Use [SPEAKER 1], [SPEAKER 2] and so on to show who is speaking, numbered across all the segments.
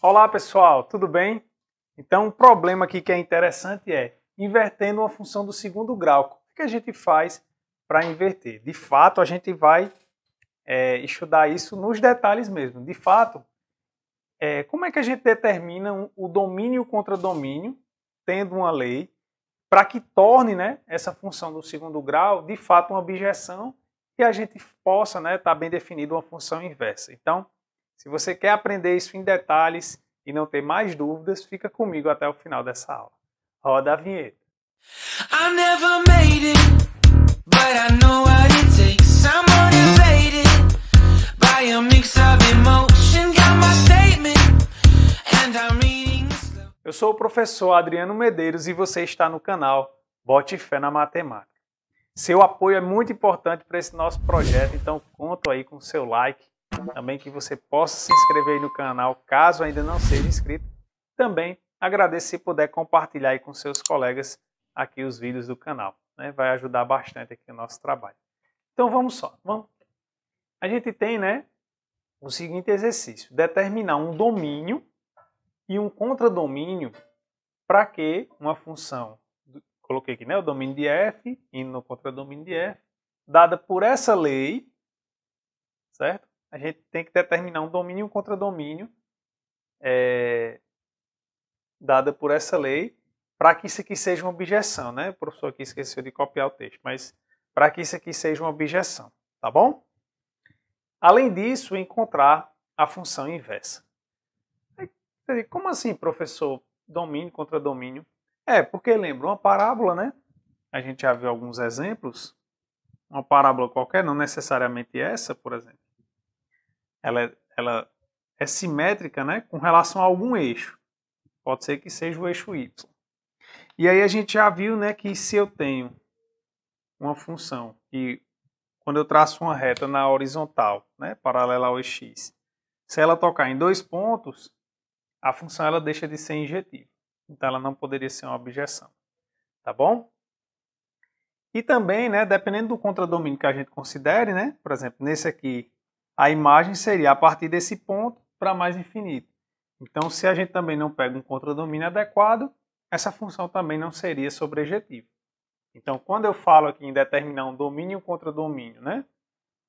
[SPEAKER 1] Olá pessoal, tudo bem? Então, um problema aqui que é interessante é invertendo uma função do segundo grau. O que é a gente faz para inverter? De fato, a gente vai é, estudar isso nos detalhes mesmo. De fato, é, como é que a gente determina o domínio contra domínio, tendo uma lei, para que torne né, essa função do segundo grau de fato uma objeção e a gente possa estar né, tá bem definido uma função inversa. Então, se você quer aprender isso em detalhes e não ter mais dúvidas, fica comigo até o final dessa aula. Roda a vinheta. I never made it, but I know what it takes. I'm motivated by a mix of emotion. Got my statement, and I'm reading slow. Eu sou o professor Adriano Medeiros e você está no canal Bote Fé na Matemática. Seu apoio é muito importante para esse nosso projeto, então conto aí com seu like, também que você possa se inscrever aí no canal, caso ainda não seja inscrito. Também agradeço se puder compartilhar aí com seus colegas aqui os vídeos do canal. Né? Vai ajudar bastante aqui o nosso trabalho. Então vamos só. Vamos. A gente tem né, o seguinte exercício. Determinar um domínio e um contradomínio para que uma função, coloquei aqui, né, o domínio de f, indo no contradomínio de f, dada por essa lei, certo? a gente tem que determinar um domínio e um contradomínio é, dada por essa lei para que isso aqui seja uma objeção, né? O professor aqui esqueceu de copiar o texto, mas para que isso aqui seja uma objeção, tá bom? Além disso, encontrar a função inversa. como assim, professor? Domínio contra domínio? É, porque lembra, uma parábola, né? A gente já viu alguns exemplos. Uma parábola qualquer, não necessariamente essa, por exemplo ela, é, ela é simétrica né, com relação a algum eixo. Pode ser que seja o eixo y. E aí a gente já viu né, que se eu tenho uma função e quando eu traço uma reta na horizontal, né, paralela ao x, se ela tocar em dois pontos, a função ela deixa de ser injetiva. Então ela não poderia ser uma objeção. Tá bom? E também, né, dependendo do contradomínio que a gente considere, né, por exemplo, nesse aqui a imagem seria a partir desse ponto para mais infinito. Então, se a gente também não pega um contradomínio adequado, essa função também não seria sobrejetiva. Então, quando eu falo aqui em determinar um domínio e um contradomínio, né,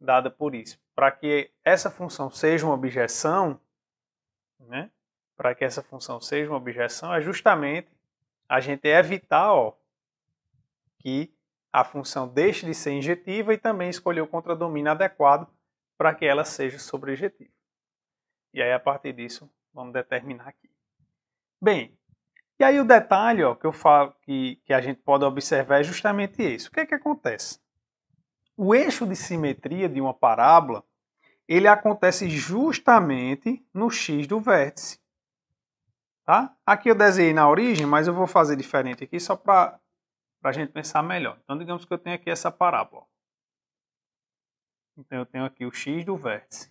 [SPEAKER 1] dada por isso, para que essa função seja uma objeção, né, para que essa função seja uma objeção, é justamente a gente evitar ó, que a função deixe de ser injetiva e também escolher o contradomínio adequado para que ela seja sobrejetiva. E aí, a partir disso, vamos determinar aqui. Bem, e aí o detalhe ó, que eu falo que, que a gente pode observar é justamente isso. O que é que acontece? O eixo de simetria de uma parábola ele acontece justamente no x do vértice. Tá? Aqui eu desenhei na origem, mas eu vou fazer diferente aqui só para a gente pensar melhor. Então, digamos que eu tenho aqui essa parábola. Então eu tenho aqui o x do vértice.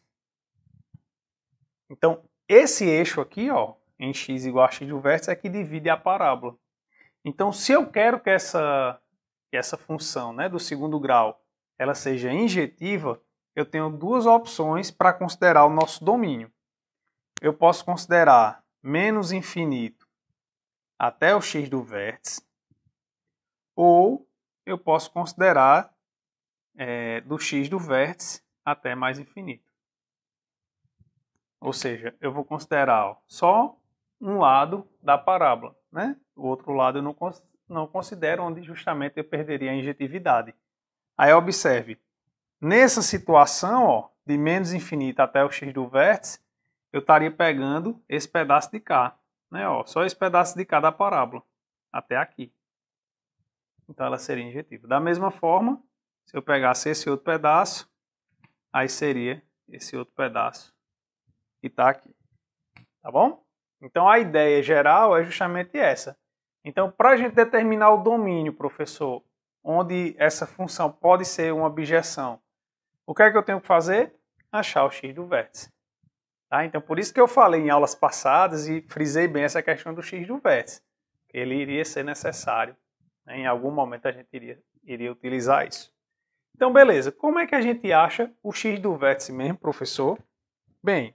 [SPEAKER 1] Então esse eixo aqui, ó, em x igual a x do vértice, é que divide a parábola. Então se eu quero que essa, que essa função né, do segundo grau ela seja injetiva, eu tenho duas opções para considerar o nosso domínio. Eu posso considerar menos infinito até o x do vértice, ou eu posso considerar é, do x do vértice até mais infinito. Ou seja, eu vou considerar ó, só um lado da parábola, né? O outro lado eu não, cons não considero, onde justamente eu perderia a injetividade. Aí observe, nessa situação, ó, de menos infinito até o x do vértice, eu estaria pegando esse pedaço de cá, né? Ó, só esse pedaço de cá da parábola, até aqui. Então ela seria injetiva. Da mesma forma, se eu pegasse esse outro pedaço, aí seria esse outro pedaço que está aqui. Tá bom? Então a ideia geral é justamente essa. Então, para a gente determinar o domínio, professor, onde essa função pode ser uma objeção, o que é que eu tenho que fazer? Achar o x do vértice. Tá? Então, por isso que eu falei em aulas passadas e frisei bem essa questão do x do vértice. Ele iria ser necessário. Né? Em algum momento a gente iria, iria utilizar isso. Então, beleza. Como é que a gente acha o x do vértice mesmo, professor? Bem,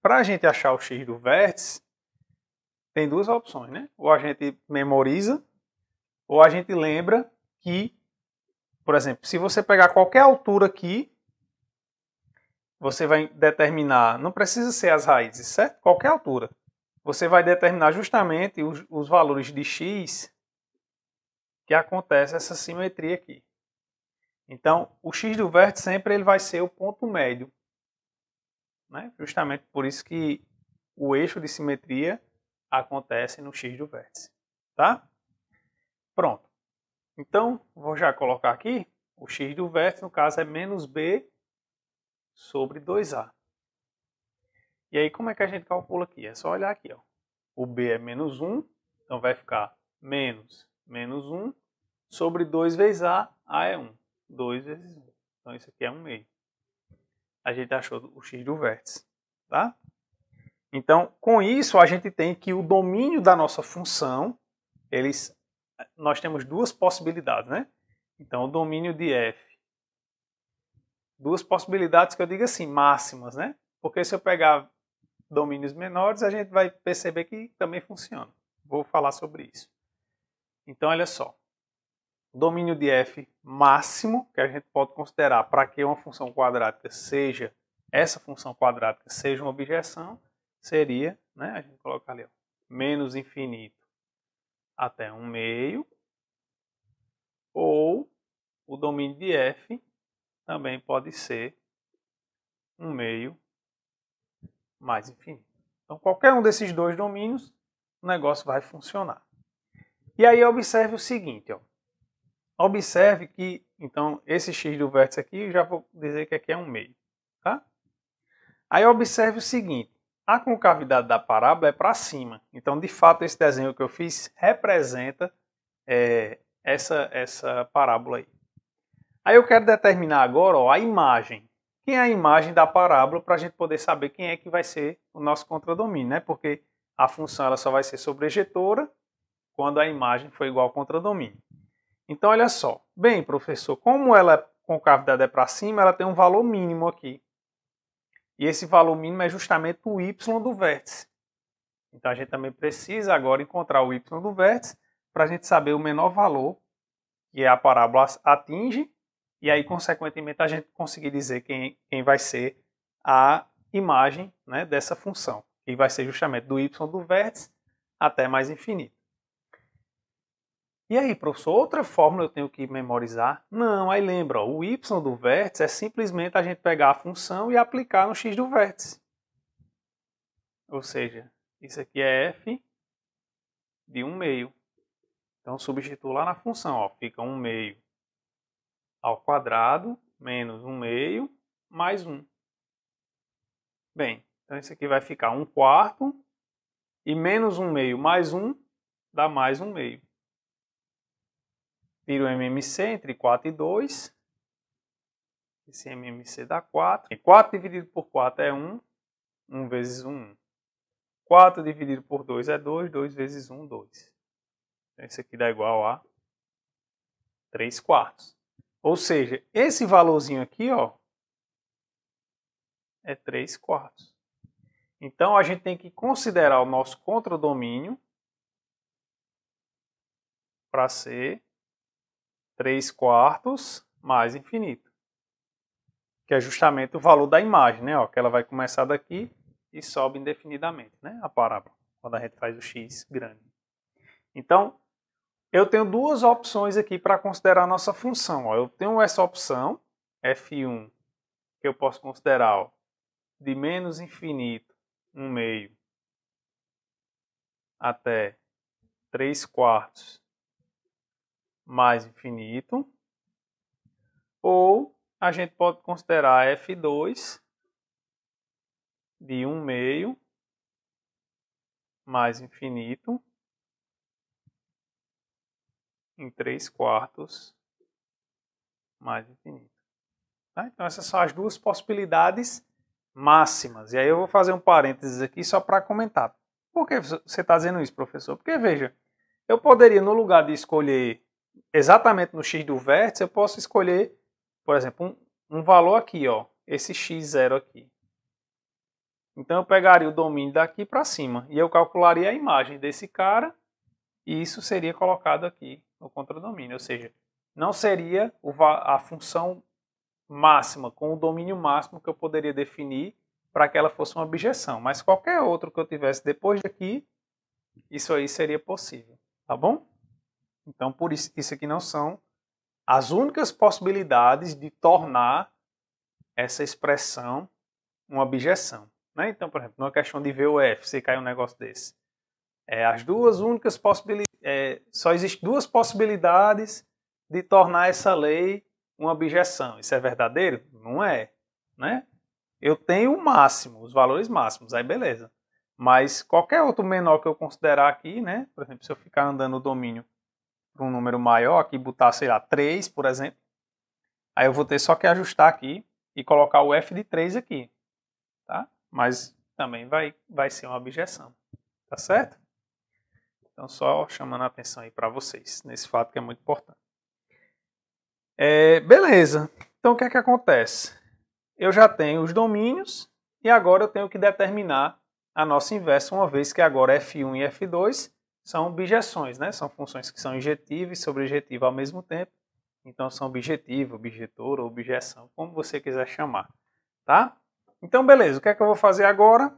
[SPEAKER 1] para a gente achar o x do vértice, tem duas opções, né? Ou a gente memoriza, ou a gente lembra que, por exemplo, se você pegar qualquer altura aqui, você vai determinar, não precisa ser as raízes, certo? Qualquer altura. Você vai determinar justamente os, os valores de x que acontece essa simetria aqui. Então, o x do vértice sempre ele vai ser o ponto médio. Né? Justamente por isso que o eixo de simetria acontece no x do vértice. Tá? Pronto. Então, vou já colocar aqui o x do vértice, no caso, é menos b sobre 2a. E aí, como é que a gente calcula aqui? É só olhar aqui. Ó. O b é menos 1, então vai ficar menos menos 1 sobre 2 vezes a, a é 1. 2 vezes 1. Então isso aqui é 1 meio. A gente achou o x do vértice. Tá? Então, com isso, a gente tem que o domínio da nossa função, eles, nós temos duas possibilidades, né? Então, o domínio de f. Duas possibilidades que eu digo assim, máximas, né? Porque se eu pegar domínios menores, a gente vai perceber que também funciona. Vou falar sobre isso. Então, olha só domínio de f máximo, que a gente pode considerar para que uma função quadrática seja, essa função quadrática seja uma objeção, seria, né, a gente coloca ali, ó, menos infinito até um meio, ou o domínio de f também pode ser um meio mais infinito. Então, qualquer um desses dois domínios, o negócio vai funcionar. E aí observe o seguinte, ó. Observe que, então, esse x do vértice aqui, eu já vou dizer que aqui é um meio, tá? Aí observe o seguinte, a concavidade da parábola é para cima. Então, de fato, esse desenho que eu fiz representa é, essa, essa parábola aí. Aí eu quero determinar agora ó, a imagem. Quem é a imagem da parábola para a gente poder saber quem é que vai ser o nosso contradomínio, né? Porque a função ela só vai ser sobrejetora quando a imagem for igual ao contradomínio. Então, olha só. Bem, professor, como ela é concavidade é para cima, ela tem um valor mínimo aqui. E esse valor mínimo é justamente o y do vértice. Então, a gente também precisa agora encontrar o y do vértice para a gente saber o menor valor que a parábola atinge e aí, consequentemente, a gente conseguir dizer quem, quem vai ser a imagem né, dessa função, que vai ser justamente do y do vértice até mais infinito. E aí, professor, outra fórmula eu tenho que memorizar? Não, aí lembra, ó, o y do vértice é simplesmente a gente pegar a função e aplicar no x do vértice. Ou seja, isso aqui é f de 1 meio. Então, substituo lá na função, ó, fica 1 meio ao quadrado menos 1 meio mais 1. Bem, então isso aqui vai ficar 1 quarto e menos 1 meio mais 1 dá mais 1 meio. Tiro o MMC entre 4 e 2. Esse MMC dá 4. E 4 dividido por 4 é 1. 1 vezes 1, 1. 4 dividido por 2 é 2. 2 vezes 1, 2. Então, isso aqui dá igual a 3 quartos. Ou seja, esse valorzinho aqui, ó, é 3 quartos. Então, a gente tem que considerar o nosso contradomínio para ser 3 quartos mais infinito. Que é justamente o valor da imagem, né? Ó, que ela vai começar daqui e sobe indefinidamente, né? A parábola, quando a gente faz o x grande. Então, eu tenho duas opções aqui para considerar a nossa função. Ó. Eu tenho essa opção, f1, que eu posso considerar ó, de menos infinito, 1 meio, até 3 quartos mais infinito, ou a gente pode considerar F2 de 1 meio mais infinito em 3 quartos mais infinito. Tá? Então essas são as duas possibilidades máximas. E aí eu vou fazer um parênteses aqui só para comentar. Por que você está dizendo isso, professor? Porque veja, eu poderia, no lugar de escolher exatamente no x do vértice, eu posso escolher, por exemplo, um, um valor aqui, ó, esse x0 aqui. Então eu pegaria o domínio daqui para cima e eu calcularia a imagem desse cara e isso seria colocado aqui no contradomínio, ou seja, não seria a função máxima com o domínio máximo que eu poderia definir para que ela fosse uma objeção, mas qualquer outro que eu tivesse depois daqui, isso aí seria possível, tá bom? Então, por isso, isso aqui não são as únicas possibilidades de tornar essa expressão uma objeção. Né? Então, por exemplo, numa questão de f se cai um negócio desse. É, as duas únicas possibilidades. É, só existem duas possibilidades de tornar essa lei uma objeção. Isso é verdadeiro? Não é. Né? Eu tenho o máximo, os valores máximos, aí beleza. Mas qualquer outro menor que eu considerar aqui, né? Por exemplo, se eu ficar andando no domínio para um número maior, aqui botar, sei lá, 3, por exemplo, aí eu vou ter só que ajustar aqui e colocar o f de 3 aqui, tá? Mas também vai, vai ser uma objeção, tá certo? Então só chamando a atenção aí para vocês, nesse fato que é muito importante. É, beleza, então o que é que acontece? Eu já tenho os domínios e agora eu tenho que determinar a nossa inversa, uma vez que agora é F1 e F2 são bijeções, né? São funções que são injetiva e sobrejetiva ao mesmo tempo. Então são objetivo, objetor ou objeção, como você quiser chamar, tá? Então beleza, o que é que eu vou fazer agora?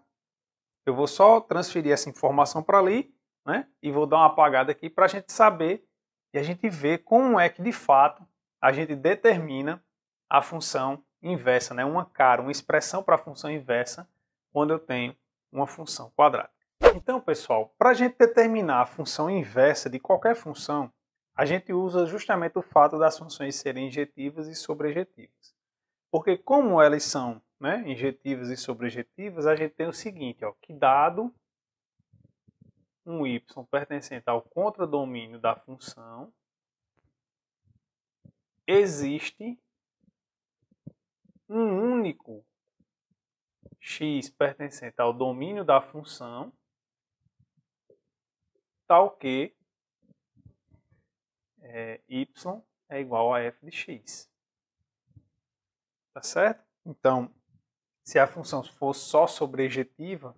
[SPEAKER 1] Eu vou só transferir essa informação para ali, né? E vou dar uma apagada aqui para a gente saber e a gente ver como é que de fato a gente determina a função inversa, né? Uma cara, uma expressão para a função inversa quando eu tenho uma função quadrada. Então, pessoal, para a gente determinar a função inversa de qualquer função, a gente usa justamente o fato das funções serem injetivas e sobrejetivas. Porque como elas são né, injetivas e sobrejetivas, a gente tem o seguinte, ó, que dado um y pertencente ao contradomínio da função, existe um único x pertencente ao domínio da função tal que é, y é igual a f de x. Tá certo? Então, se a função for só sobrejetiva,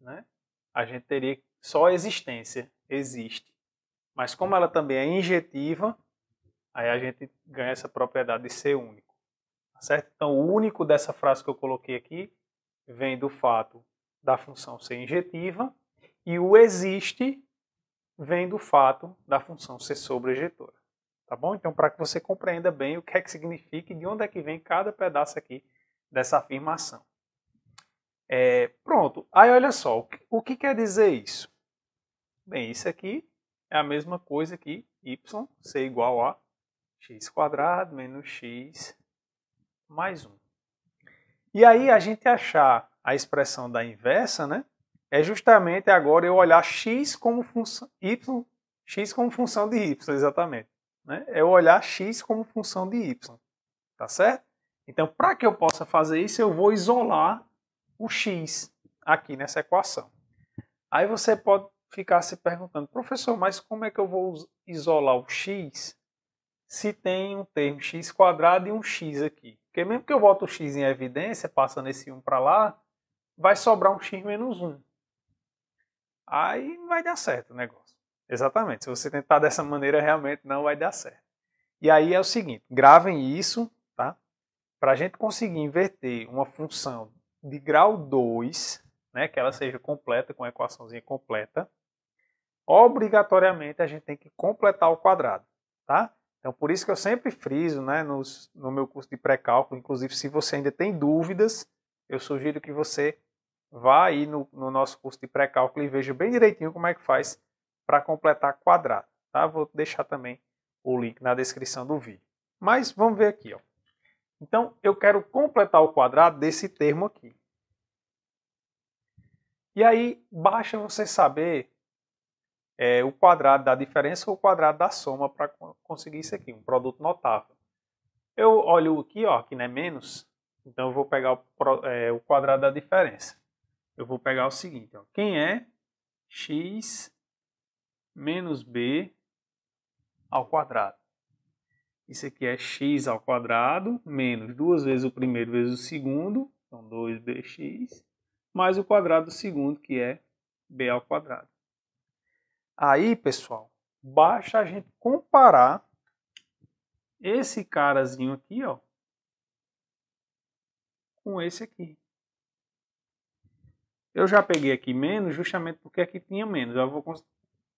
[SPEAKER 1] né, a gente teria só existência, existe. Mas como ela também é injetiva, aí a gente ganha essa propriedade de ser único. Tá certo? Então, o único dessa frase que eu coloquei aqui vem do fato da função ser injetiva e o existe vem do fato da função ser sobrejetora. Tá bom? Então, para que você compreenda bem o que é que significa e de onde é que vem cada pedaço aqui dessa afirmação. É, pronto. Aí, olha só, o que, o que quer dizer isso? Bem, isso aqui é a mesma coisa que y ser igual a x quadrado menos x mais 1. E aí a gente achar a expressão da inversa, né? é justamente agora eu olhar x como função y, x como função de y, exatamente. Né? É eu olhar x como função de y, tá certo? Então, para que eu possa fazer isso, eu vou isolar o x aqui nessa equação. Aí você pode ficar se perguntando, professor, mas como é que eu vou isolar o x se tem um termo x quadrado e um x aqui? Porque mesmo que eu bote o x em evidência, passando esse 1 para lá, vai sobrar um x menos 1 aí vai dar certo o negócio. Exatamente. Se você tentar dessa maneira, realmente não vai dar certo. E aí é o seguinte: gravem isso, tá? Para a gente conseguir inverter uma função de grau 2, né, que ela seja completa, com a equaçãozinha completa, obrigatoriamente a gente tem que completar o quadrado, tá? Então, por isso que eu sempre friso né, nos, no meu curso de pré-cálculo, inclusive se você ainda tem dúvidas, eu sugiro que você vá aí no, no nosso curso de pré-cálculo e veja bem direitinho como é que faz para completar quadrado. Tá? Vou deixar também o link na descrição do vídeo. Mas vamos ver aqui. Ó. Então, eu quero completar o quadrado desse termo aqui. E aí, basta você saber é, o quadrado da diferença ou o quadrado da soma para conseguir isso aqui, um produto notável. Eu olho aqui, ó, que não é menos, então eu vou pegar o, é, o quadrado da diferença eu vou pegar o seguinte, ó. quem é x menos b ao quadrado. Isso aqui é x ao quadrado menos duas vezes o primeiro vezes o segundo, então 2bx, mais o quadrado do segundo, que é b ao quadrado. Aí, pessoal, basta a gente comparar esse carazinho aqui, ó, com esse aqui. Eu já peguei aqui menos justamente porque aqui tinha menos. Eu vou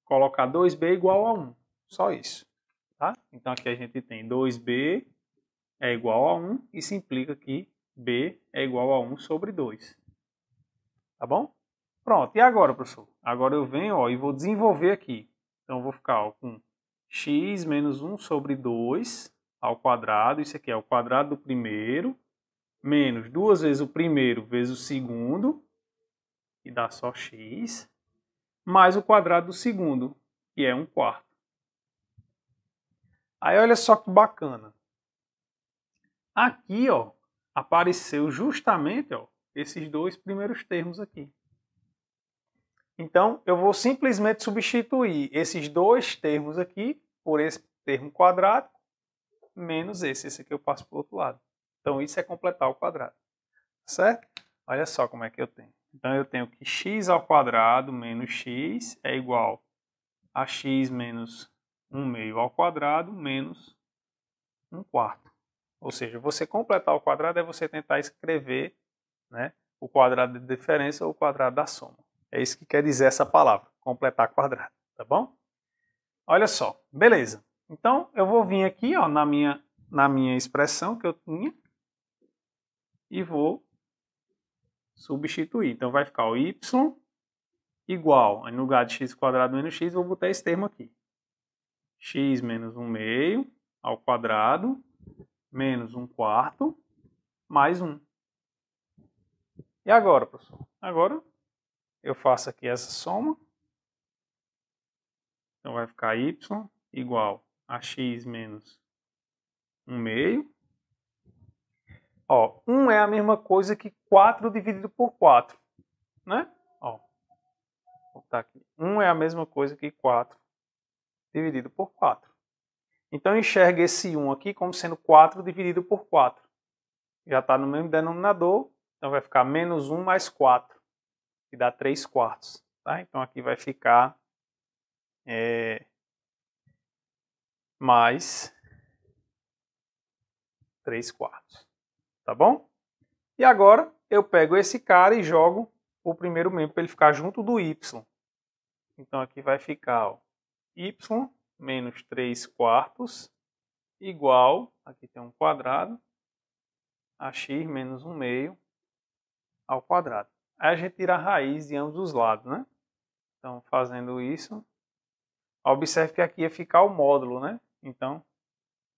[SPEAKER 1] colocar 2B igual a 1. Só isso. Tá? Então aqui a gente tem 2B é igual a 1. Isso implica que B é igual a 1 sobre 2. Tá bom? Pronto. E agora, professor? Agora eu venho ó, e vou desenvolver aqui. Então eu vou ficar ó, com x menos 1 sobre 2 ao quadrado. Isso aqui é o quadrado do primeiro. Menos 2 vezes o primeiro vezes o segundo que dá só x, mais o quadrado do segundo, que é 1 quarto. Aí olha só que bacana. Aqui, ó, apareceu justamente, ó, esses dois primeiros termos aqui. Então, eu vou simplesmente substituir esses dois termos aqui por esse termo quadrado menos esse. Esse aqui eu passo para o outro lado. Então, isso é completar o quadrado. Tá certo? Olha só como é que eu tenho. Então eu tenho que x ao quadrado menos x é igual a x menos 1 meio ao quadrado menos 1 quarto. Ou seja, você completar o quadrado é você tentar escrever né, o quadrado de diferença ou o quadrado da soma. É isso que quer dizer essa palavra, completar quadrado, tá bom? Olha só, beleza. Então eu vou vir aqui ó, na, minha, na minha expressão que eu tinha e vou substituir. Então vai ficar o y igual, no lugar de x quadrado menos x, vou botar esse termo aqui. x menos 1 meio ao quadrado menos 1 quarto mais 1. E agora, professor? Agora eu faço aqui essa soma. Então vai ficar y igual a x menos 1 meio Ó, 1 é a mesma coisa que 4 dividido por 4, né? Ó, vou botar aqui. 1 é a mesma coisa que 4 dividido por 4. Então enxergue esse 1 aqui como sendo 4 dividido por 4. Já está no mesmo denominador, então vai ficar menos 1 mais 4, que dá 3 quartos. Tá? Então aqui vai ficar é, mais 3 quartos tá bom? E agora eu pego esse cara e jogo o primeiro membro para ele ficar junto do y. Então aqui vai ficar ó, y menos 3 quartos igual, aqui tem um quadrado, a x menos 1 meio ao quadrado. Aí a gente tira a raiz de ambos os lados, né? Então, fazendo isso, observe que aqui ia ficar o módulo, né? Então,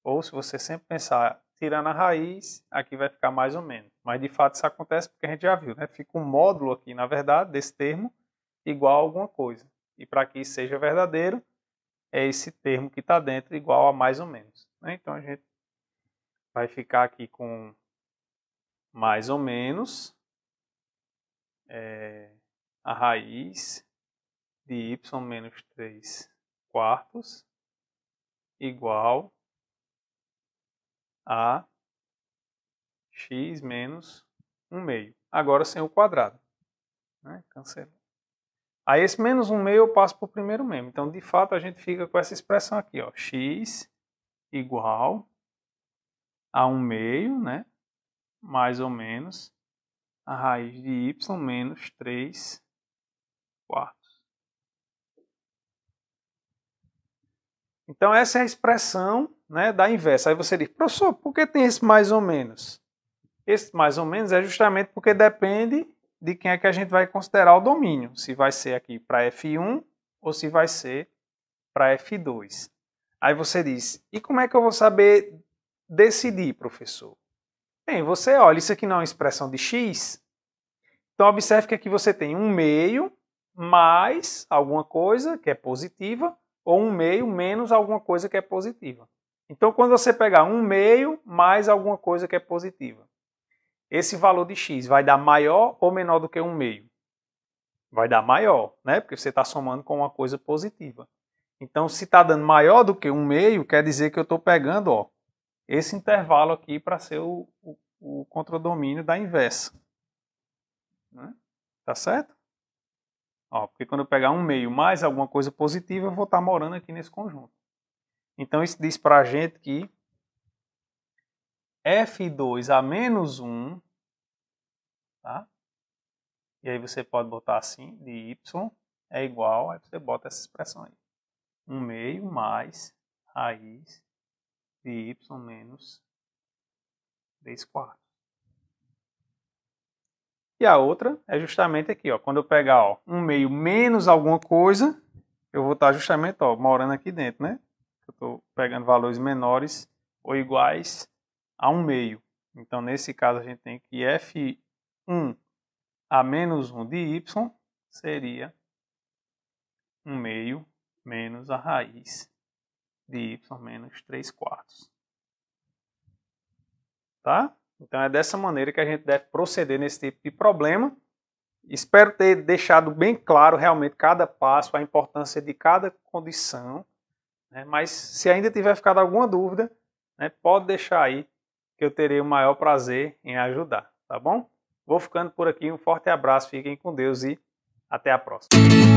[SPEAKER 1] ou se você sempre pensar tirando a raiz, aqui vai ficar mais ou menos. Mas de fato isso acontece porque a gente já viu, né? Fica um módulo aqui, na verdade, desse termo, igual a alguma coisa. E para que isso seja verdadeiro, é esse termo que está dentro igual a mais ou menos. Né? Então a gente vai ficar aqui com mais ou menos é, a raiz de y menos 3 quartos igual a x menos 1 meio. Agora sem o quadrado. Né? Cancela. Aí esse menos 1 meio eu passo para o primeiro membro. Então, de fato, a gente fica com essa expressão aqui, ó, x igual a 1 meio, né? mais ou menos, a raiz de y menos 3 quartos. Então, essa é a expressão né, da inversa. Aí você diz, professor, por que tem esse mais ou menos? Esse mais ou menos é justamente porque depende de quem é que a gente vai considerar o domínio, se vai ser aqui para F1 ou se vai ser para F2. Aí você diz, e como é que eu vou saber decidir, professor? Bem, você olha, isso aqui não é uma expressão de x, então observe que aqui você tem um meio mais alguma coisa que é positiva, ou um meio menos alguma coisa que é positiva. Então, quando você pegar um meio mais alguma coisa que é positiva, esse valor de x vai dar maior ou menor do que um meio? Vai dar maior, né? Porque você está somando com uma coisa positiva. Então, se está dando maior do que um meio, quer dizer que eu estou pegando ó, esse intervalo aqui para ser o, o, o contradomínio da inversa. Né? Tá certo? Ó, porque quando eu pegar um meio mais alguma coisa positiva, eu vou estar tá morando aqui nesse conjunto. Então isso diz para a gente que F2 a menos 1, tá? E aí você pode botar assim, de Y é igual, aí você bota essa expressão aí. 1 meio mais raiz de Y menos 3 quartos. E a outra é justamente aqui, ó. Quando eu pegar, ó, 1 meio menos alguma coisa, eu vou estar justamente, ó, morando aqui dentro, né? eu estou pegando valores menores ou iguais a 1 meio. Então, nesse caso, a gente tem que F1 a menos 1 de Y seria 1 meio menos a raiz de Y menos 3 quartos. Tá? Então, é dessa maneira que a gente deve proceder nesse tipo de problema. Espero ter deixado bem claro realmente cada passo, a importância de cada condição né? Mas se ainda tiver ficado alguma dúvida, né, pode deixar aí que eu terei o maior prazer em ajudar, tá bom? Vou ficando por aqui, um forte abraço, fiquem com Deus e até a próxima.